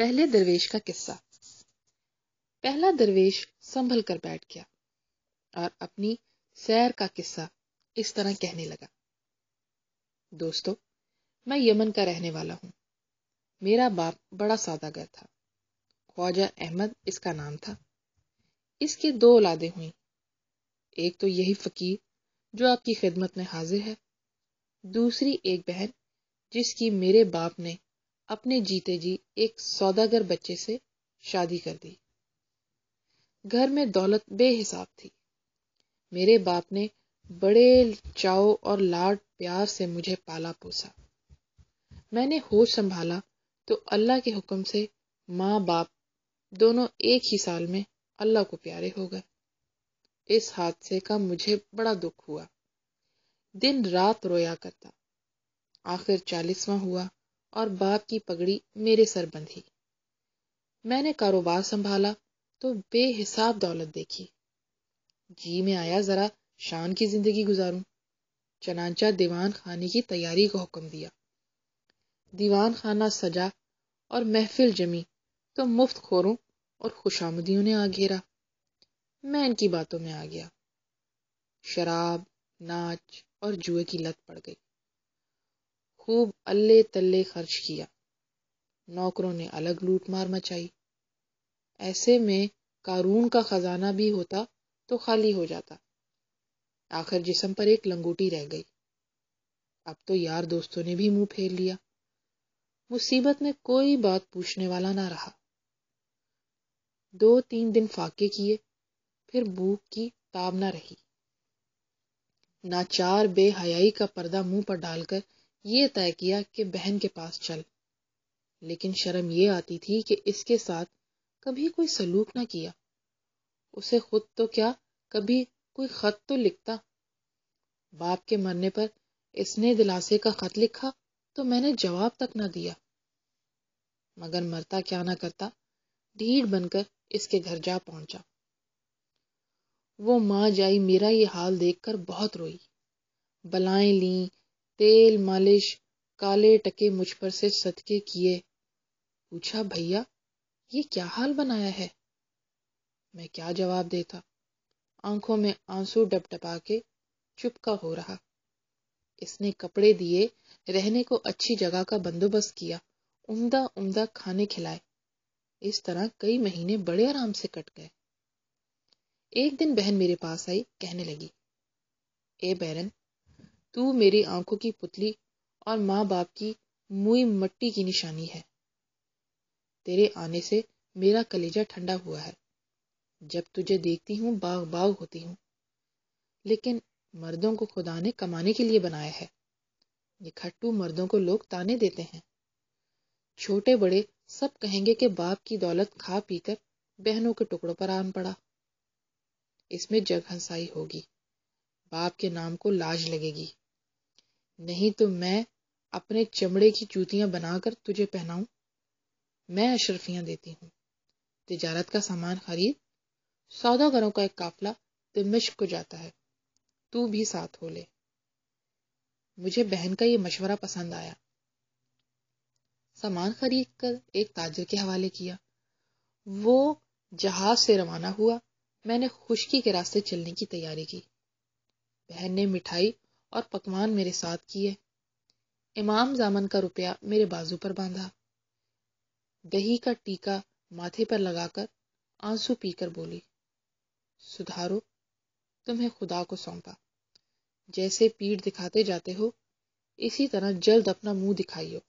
पहले दरवेश का किस्सा पहला दरवेश संभल कर बैठ गया और अपनी सैर का किस्सा इस तरह कहने लगा दोस्तों मैं यमन का रहने वाला हूं मेरा बाप बड़ा सादागर था ख्वाजा अहमद इसका नाम था इसके दो औलादे हुई एक तो यही फकीर जो आपकी खिदमत में हाजिर है दूसरी एक बहन जिसकी मेरे बाप ने अपने जीते जी एक सौदागर बच्चे से शादी कर दी घर में दौलत बेहिसाब थी मेरे बाप ने बड़े चाव और लाड प्यार से मुझे पाला पोसा मैंने होश संभाला तो अल्लाह के हुक्म से माँ बाप दोनों एक ही साल में अल्लाह को प्यारे हो गए इस हादसे का मुझे बड़ा दुख हुआ दिन रात रोया करता आखिर चालीसवा हुआ और बाप की पगड़ी मेरे सर बंधी मैंने कारोबार संभाला तो बेहिसाब दौलत देखी जी में आया जरा शान की जिंदगी गुजारूं चनाचा दीवान खाने की तैयारी का हुक्म दिया दीवान खाना सजा और महफिल जमी तो मुफ्त खोरों और खुशामदियों ने आ घेरा मैं इनकी बातों में आ गया शराब नाच और जुए की लत पड़ गई खूब अल्ले तल्ले खर्च किया नौकरों ने अलग लूट मार मचाई ऐसे में कारून का खजाना भी होता तो खाली हो जाता आखिर जिसम पर एक लंगूटी रह गई अब तो यार दोस्तों ने भी मुंह फेर लिया मुसीबत में कोई बात पूछने वाला ना रहा दो तीन दिन फाके किए फिर भूख की ताब ना रही नाचार बेहयाई का पर्दा मुंह पर डालकर ये तय किया कि बहन के पास चल लेकिन शर्म ये आती थी कि इसके साथ कभी कोई सलूक ना किया उसे खुद तो क्या कभी कोई खत तो लिखता बाप के मरने पर इसने दिलासे का खत लिखा तो मैंने जवाब तक ना दिया मगर मरता क्या ना करता ढीठ बनकर इसके घर जा पहुंचा वो मां जाई मेरा ये हाल देखकर बहुत रोई बलाएं ली तेल मालिश काले टके मुझ पर से सदके किए पूछा भैया ये क्या हाल बनाया है मैं क्या जवाब देता आंखों में आंसू डपडपा के चुपका हो रहा इसने कपड़े दिए रहने को अच्छी जगह का बंदोबस्त किया उम्दा उम्दा खाने खिलाए इस तरह कई महीने बड़े आराम से कट गए एक दिन बहन मेरे पास आई कहने लगी ए बैरन तू मेरी आंखों की पुतली और माँ बाप की मुई मट्टी की निशानी है तेरे आने से मेरा कलेजा ठंडा हुआ है जब तुझे देखती हूँ बाग बाग होती हूँ लेकिन मर्दों को खुदा ने कमाने के लिए बनाया है निखट्टू मर्दों को लोग ताने देते हैं छोटे बड़े सब कहेंगे कि बाप की दौलत खा पीकर बहनों के टुकड़ों पर आम पड़ा इसमें जगहंसाई होगी बाप के नाम को लाज लगेगी नहीं तो मैं अपने चमड़े की जूतियां बनाकर तुझे पहनाऊं मैं अशरफियां देती हूं तिजारत का सामान खरीद सौदागरों का एक काफला दमिश्क को जाता है तू भी साथ हो ले मुझे बहन का यह मशवरा पसंद आया सामान खरीद कर एक ताजर के हवाले किया वो जहाज से रवाना हुआ मैंने खुशकी के रास्ते चलने की तैयारी की बहन ने मिठाई और पकवान मेरे साथ किए इमाम जामन का रुपया मेरे बाजू पर बांधा दही का टीका माथे पर लगाकर आंसू पीकर बोली सुधारो तुम्हें खुदा को सौंपा जैसे पीठ दिखाते जाते हो इसी तरह जल्द अपना मुंह दिखाइयो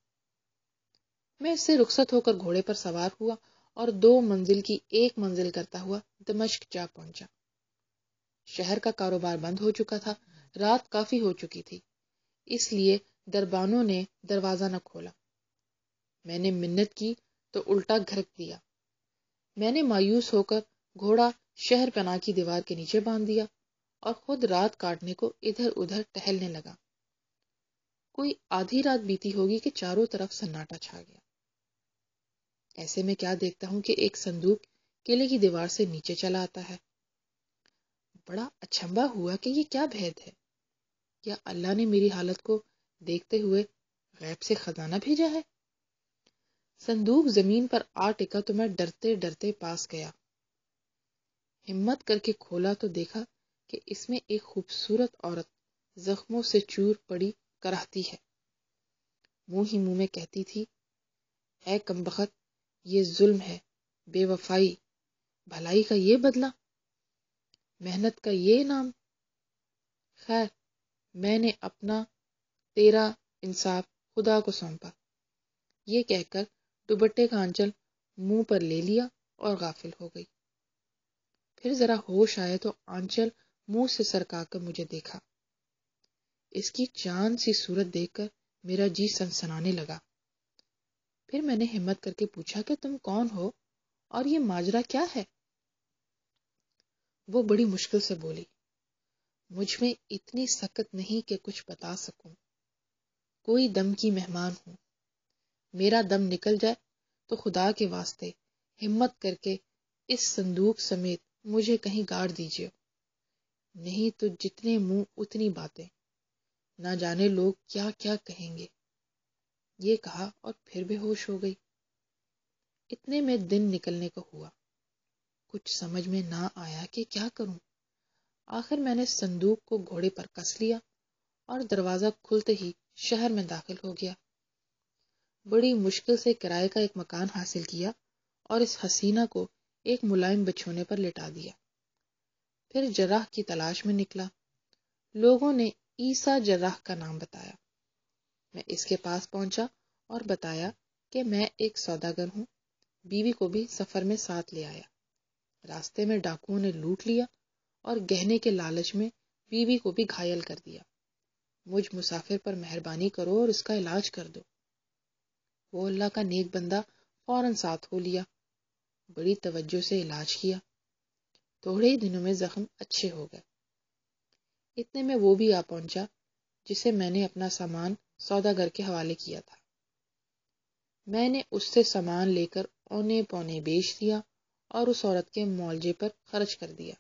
मैं इससे रुखसत होकर घोड़े पर सवार हुआ और दो मंजिल की एक मंजिल करता हुआ दमश्क जा पहुंचा शहर का कारोबार बंद हो चुका था रात काफी हो चुकी थी इसलिए दरबानों ने दरवाजा न खोला मैंने मिन्नत की तो उल्टा घरक दिया मैंने मायूस होकर घोड़ा शहर पना की दीवार के नीचे बांध दिया और खुद रात काटने को इधर उधर टहलने लगा कोई आधी रात बीती होगी कि चारों तरफ सन्नाटा छा गया ऐसे में क्या देखता हूं कि एक संदूक किले की दीवार से नीचे चला आता है बड़ा अचंबा हुआ कि यह क्या भेद है क्या अल्लाह ने मेरी हालत को देखते हुए गैब से खजाना भेजा है संदूक जमीन पर आ टिका तो मैं डरते डरते पास गया हिम्मत करके खोला तो देखा कि इसमें एक खूबसूरत औरत जख्मों से चूर पड़ी कराहती है मुंह ही मुंह में कहती थी कम बखत ये जुल्म है बेवफाई भलाई का ये बदला मेहनत का ये नाम खैर मैंने अपना तेरा इंसाफ खुदा को सौंपा ये कहकर दुबट्टे का आंचल मुंह पर ले लिया और गाफिल हो गई फिर जरा होश आया तो आंचल मुंह से सरका कर मुझे देखा इसकी चांद सी सूरत देखकर मेरा जी सनसनाने लगा फिर मैंने हिम्मत करके पूछा कि तुम कौन हो और ये माजरा क्या है वो बड़ी मुश्किल से बोली मुझ में इतनी सख्त नहीं कि कुछ बता सकूं कोई दम की मेहमान हूं मेरा दम निकल जाए तो खुदा के वास्ते हिम्मत करके इस संदूक समेत मुझे कहीं गाड़ दीजिए नहीं तो जितने मुंह उतनी बातें ना जाने लोग क्या क्या कहेंगे ये कहा और फिर बेहोश हो गई इतने में दिन निकलने को हुआ कुछ समझ में ना आया कि क्या करूं आखिर मैंने संदूक को घोड़े पर कस लिया और दरवाजा खुलते ही शहर में दाखिल हो गया बड़ी मुश्किल से किराए का एक मकान हासिल किया और इस हसीना को एक मुलायम बिछोने पर लिटा दिया फिर जर्राह की तलाश में निकला लोगों ने ईसा जर्राह का नाम बताया मैं इसके पास पहुंचा और बताया कि मैं एक सौदागर हूं बीवी को भी सफर में साथ ले आया रास्ते में डाकुओं ने लूट लिया और गहने के लालच में बीवी को भी घायल कर दिया मुझ मुसाफिर पर मेहरबानी करो और उसका इलाज कर दो वो अल्लाह का नेक बंदा फौरन साथ हो लिया बड़ी तवज्जो से इलाज किया थोड़े ही दिनों में जख्म अच्छे हो गए इतने में वो भी आ पहुंचा जिसे मैंने अपना सामान सौदागर के हवाले किया था मैंने उससे सामान लेकर औने पौने बेच दिया और उस औरत के मुआवजे पर खर्च कर दिया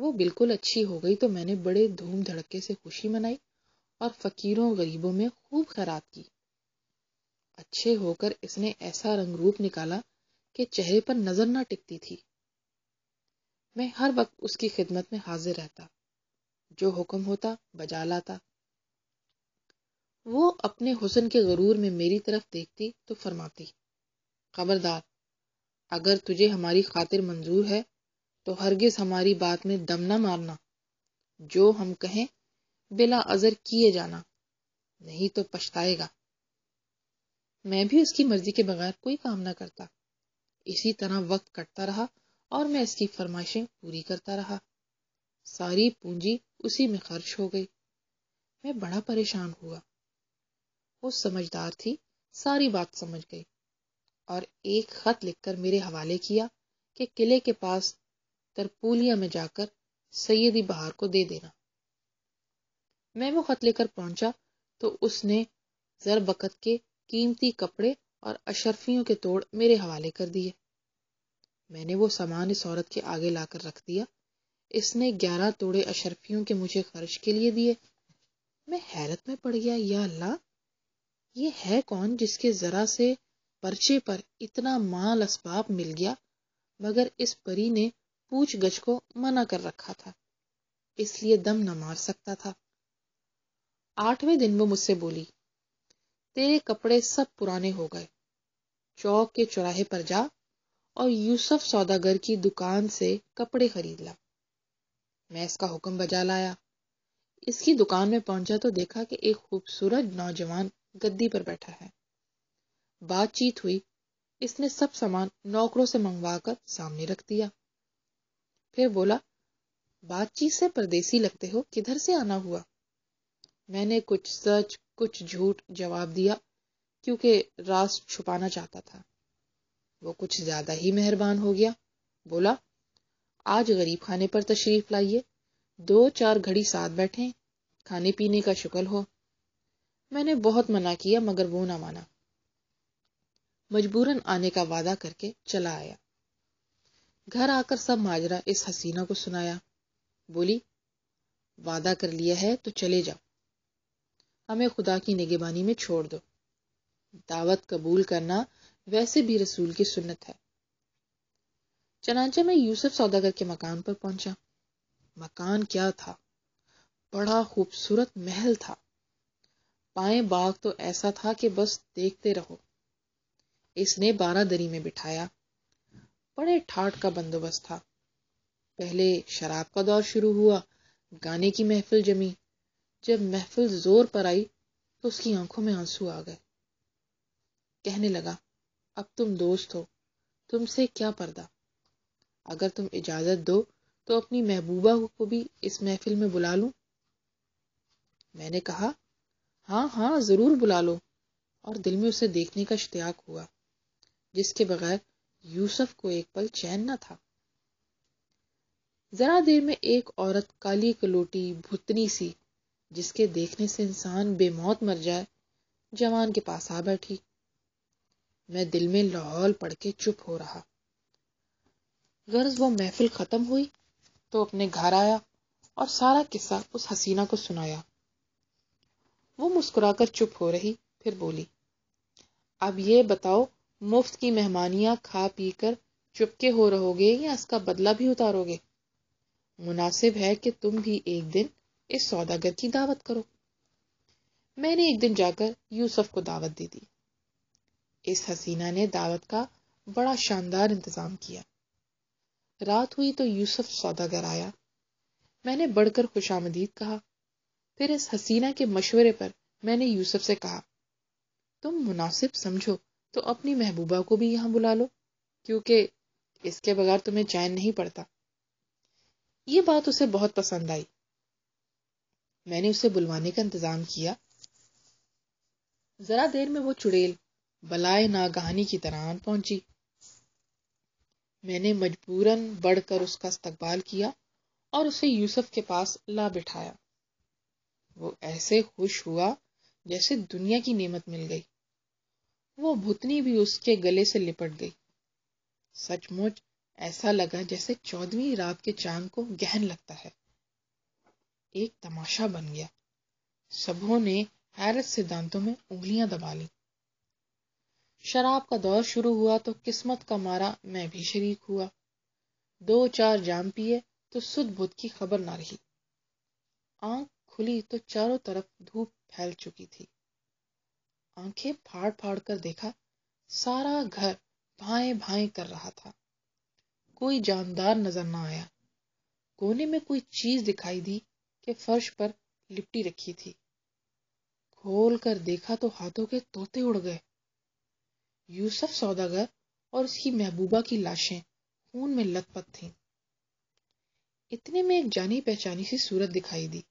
वो बिल्कुल अच्छी हो गई तो मैंने बड़े धूम धड़के से खुशी मनाई और फकीरों गरीबों में खूब खराब की अच्छे होकर इसने ऐसा रंग रूप निकाला कि चेहरे पर नजर ना टिकती थी मैं हर वक्त उसकी खिदमत में हाजिर रहता जो हुक्म होता बजा लाता वो अपने हुसन के गरूर में मेरी तरफ देखती तो फरमाती खबरदार अगर तुझे हमारी खातिर मंजूर है तो हरगिज हमारी बात में दम न मारना जो हम कहें बिला अजर किए जाना नहीं तो पछताएगा मैं भी उसकी मर्जी के बगैर कोई काम ना करता इसी तरह वक्त कटता रहा और मैं इसकी फरमाइशें पूरी करता रहा सारी पूंजी उसी में खर्च हो गई मैं बड़ा परेशान हुआ वो समझदार थी सारी बात समझ गई और एक खत लिखकर मेरे हवाले किया कि किले के पास तरपूलिया में जाकर सैयदी बहार को दे देना मैं वो खत लेकर पहुंचा तो उसने जर बकत के कीमती कपड़े और अशरफियों के तोड़ मेरे हवाले कर दिए मैंने वो सामान इस औरत के आगे लाकर रख दिया इसने ग्यारह तोड़े अशरफियों के मुझे खर्च के लिए दिए मैं हैरत में पड़ गया या अल्लाह ये है कौन जिसके जरा से पर्चे पर इतना माल असबाब मिल गया मगर इस परी ने पूछ गछ को मना कर रखा था इसलिए दम न मार सकता था आठवें दिन वो मुझसे बोली तेरे कपड़े सब पुराने हो गए चौक के चौराहे पर जा और यूसुफ सौदागर की दुकान से कपड़े खरीद ला मैं इसका हुक्म बजा लाया इसकी दुकान में पहुंचा तो देखा कि एक खूबसूरत नौजवान गद्दी पर बैठा है बातचीत हुई इसने सब सामान नौकरों से मंगवाकर सामने रख दिया फिर बोला बातचीत से परदेसी लगते हो किधर से आना हुआ मैंने कुछ सच कुछ झूठ जवाब दिया क्योंकि रास छुपाना चाहता था वो कुछ ज्यादा ही मेहरबान हो गया बोला आज गरीब खाने पर तशरीफ लाइए दो चार घड़ी साथ बैठे खाने पीने का शुक्ल हो मैंने बहुत मना किया मगर वो ना माना मजबूरन आने का वादा करके चला आया घर आकर सब माजरा इस हसीना को सुनाया बोली वादा कर लिया है तो चले जाओ हमें खुदा की निगेबानी में छोड़ दो दावत कबूल करना वैसे भी रसूल की सुन्नत है चनाचा में यूसुफ सौदागर के मकान पर पहुंचा मकान क्या था बड़ा खूबसूरत महल था पाए बाग तो ऐसा था कि बस देखते रहो इसने बारह दरी में बिठाया बड़े ठाट का बंदोबस्त था पहले शराब का दौर शुरू हुआ गाने की महफिल जमी जब महफिल जोर पर आई तो उसकी आंखों में आंसू आ गए कहने लगा अब तुम दोस्त हो तुमसे क्या पर्दा अगर तुम इजाजत दो तो अपनी महबूबा को भी इस महफिल में बुला लूं मैंने कहा हाँ हाँ जरूर बुला लो और दिल में उसे देखने का इश्तियाक हुआ जिसके बगैर यूसुफ को एक पल चैन न था जरा देर में एक औरत काली कलोटी भुतनी सी जिसके देखने से इंसान बेमौत मर जाए जवान के पास आ बैठी मैं दिल में लाहौल पड़ के चुप हो रहा गर्ज वो महफिल खत्म हुई तो अपने घर आया और सारा किस्सा उस हसीना को सुनाया वो मुस्कुराकर चुप हो रही फिर बोली अब ये बताओ मुफ्त की मेहमानियाँ खा पी कर चुपके हो रहोगे या इसका बदला भी उतारोगे मुनासिब है कि तुम भी एक दिन इस सौदागर की दावत करो मैंने एक दिन जाकर यूसुफ को दावत दे दी इस हसीना ने दावत का बड़ा शानदार इंतजाम किया रात हुई तो यूसुफ सौदागर आया मैंने बढ़कर खुशामदीद कहा फिर इस हसीना के मशवरे पर मैंने यूसुफ से कहा तुम मुनासिब समझो तो अपनी महबूबा को भी यहाँ बुला लो क्योंकि इसके बगैर तुम्हें चैन नहीं पड़ता ये बात उसे बहुत पसंद आई मैंने उसे बुलवाने का इंतजाम किया जरा देर में वो चुड़ैल बलाए नागहानी की तरह पहुंची मैंने मजबूरन बढ़कर उसका इस्तकबाल किया और उसे यूसुफ के पास ला बिठाया वो ऐसे खुश हुआ जैसे दुनिया की नेमत मिल गई वो भुतनी भी उसके गले से लिपट गई सचमुच ऐसा लगा जैसे चौदवी रात के चांद को गहन लगता है एक तमाशा बन गया सबों ने हैरत सिद्धांतों में उंगलियां दबा ली शराब का दौर शुरू हुआ तो किस्मत का मारा मैं भी शरीक हुआ दो चार जाम पिए तो सुध बुध की खबर ना रही आंख खुली तो चारों तरफ धूप फैल चुकी थी आंखें फाड़ फाड़ कर देखा सारा घर भाए भाए कर रहा था कोई जानदार नजर ना आया कोने में कोई चीज दिखाई दी कि फर्श पर लिपटी रखी थी खोल कर देखा तो हाथों के तोते उड़ गए यूसुफ सौदागर और उसकी महबूबा की लाशें खून में लतपत थीं। इतने में एक जानी पहचानी सी सूरत दिखाई दी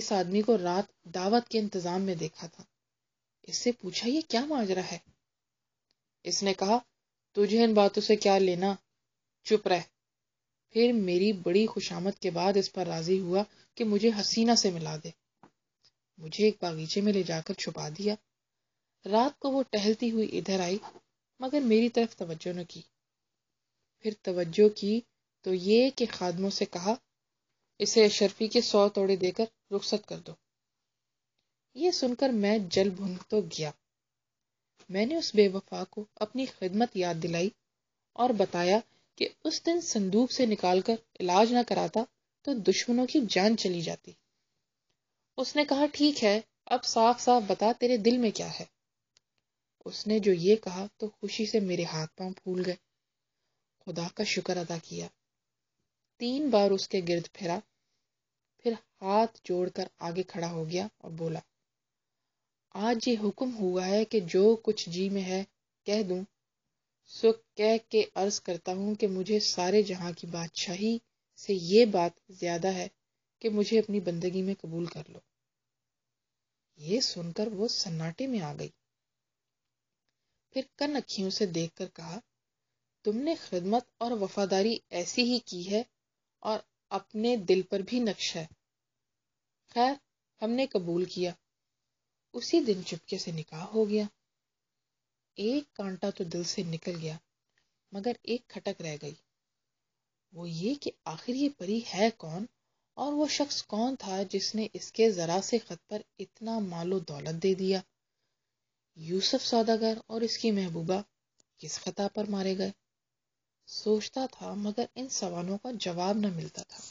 इस आदमी को रात दावत के इंतजाम में देखा था इससे पूछा ये क्या माजरा है इसने कहा तुझे इन बातों से क्या लेना चुप रह फिर मेरी बड़ी खुशामद के बाद इस पर राजी हुआ कि मुझे हसीना से मिला दे मुझे एक बागीचे में ले जाकर छुपा दिया रात को वो टहलती हुई इधर आई मगर मेरी तरफ तवज्जो न की फिर तवज्जो की तो ये कि खादमों से कहा इसे अशरफी के सौ तोड़े देकर रुखसत कर दो ये सुनकर मैं जल भुन तो गया मैंने उस बेवफा को अपनी खिदमत याद दिलाई और बताया कि उस दिन संदूक से निकालकर इलाज ना कराता तो दुश्मनों की जान चली जाती उसने कहा ठीक है अब साफ साफ बता तेरे दिल में क्या है उसने जो ये कहा तो खुशी से मेरे हाथ पांव फूल गए खुदा का शुक्र अदा किया तीन बार उसके गिर्द फिरा फिर हाथ जोड़कर आगे खड़ा हो गया और बोला आज ये हुक्म हुआ है कि जो कुछ जी में है कह दूं सो कह के अर्ज करता हूं कि मुझे सारे जहां की बादशाही से ये बात ज्यादा है कि मुझे अपनी बंदगी में कबूल कर लो ये सुनकर वो सन्नाटे में आ गई फिर कन अखियों से देखकर कहा तुमने खिदमत और वफादारी ऐसी ही की है और अपने दिल पर भी नक्श है खैर हमने कबूल किया उसी दिन चुपके से निकाह हो गया एक कांटा तो दिल से निकल गया मगर एक खटक रह गई वो ये कि आखिर ये परी है कौन और वो शख्स कौन था जिसने इसके जरा से खत पर इतना मालो दौलत दे दिया यूसुफ सौदागर और इसकी महबूबा किस खता पर मारे गए सोचता था मगर इन सवालों का जवाब न मिलता था